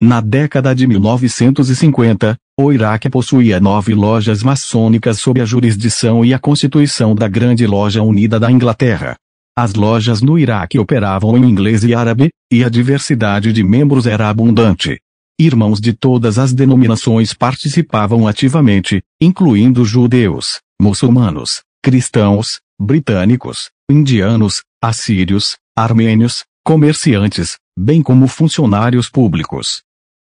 Na década de 1950, o Iraque possuía nove lojas maçônicas sob a jurisdição e a constituição da Grande Loja Unida da Inglaterra. As lojas no Iraque operavam em inglês e árabe, e a diversidade de membros era abundante. Irmãos de todas as denominações participavam ativamente, incluindo judeus, muçulmanos, cristãos, britânicos, indianos, assírios, armênios, comerciantes, bem como funcionários públicos.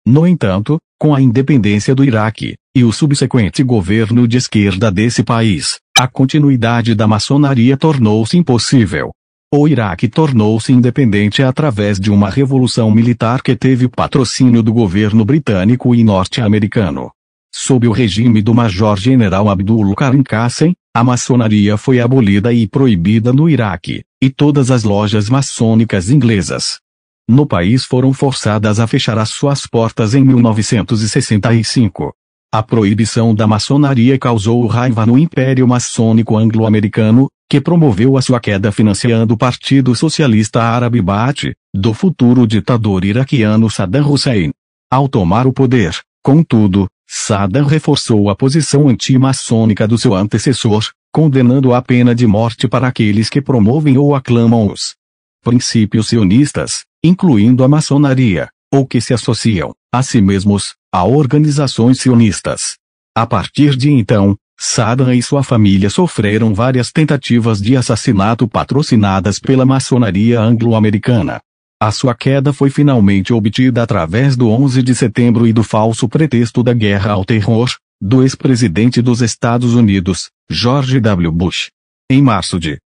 No entanto, com a independência do Iraque, e o subsequente governo de esquerda desse país, a continuidade da maçonaria tornou-se impossível. O Iraque tornou-se independente através de uma revolução militar que teve patrocínio do governo britânico e norte-americano. Sob o regime do Major-General Abdul Karim Qassem, a maçonaria foi abolida e proibida no Iraque, e todas as lojas maçônicas inglesas, no país foram forçadas a fechar as suas portas em 1965. A proibição da maçonaria causou raiva no Império Maçônico Anglo-Americano, que promoveu a sua queda financiando o Partido Socialista Árabe Baath, do futuro ditador iraquiano Saddam Hussein. Ao tomar o poder, contudo, Saddam reforçou a posição anti-maçônica do seu antecessor, condenando a pena de morte para aqueles que promovem ou aclamam os princípios sionistas, incluindo a maçonaria, ou que se associam, a si mesmos, a organizações sionistas. A partir de então, Saddam e sua família sofreram várias tentativas de assassinato patrocinadas pela maçonaria anglo-americana. A sua queda foi finalmente obtida através do 11 de setembro e do falso pretexto da guerra ao terror, do ex-presidente dos Estados Unidos, George W. Bush. Em março de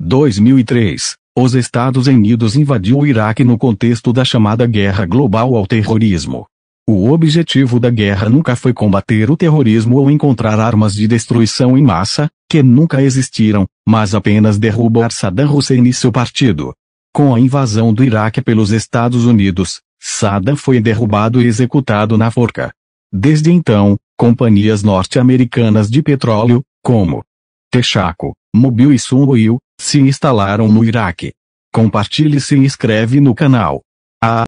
2003, os Estados Unidos invadiu o Iraque no contexto da chamada Guerra Global ao Terrorismo. O objetivo da guerra nunca foi combater o terrorismo ou encontrar armas de destruição em massa, que nunca existiram, mas apenas derrubar Saddam Hussein e seu partido. Com a invasão do Iraque pelos Estados Unidos, Saddam foi derrubado e executado na forca. Desde então, companhias norte-americanas de petróleo, como Texaco, Mobil e Oil, se instalaram no Iraque. Compartilhe e se inscreve no canal. Ah.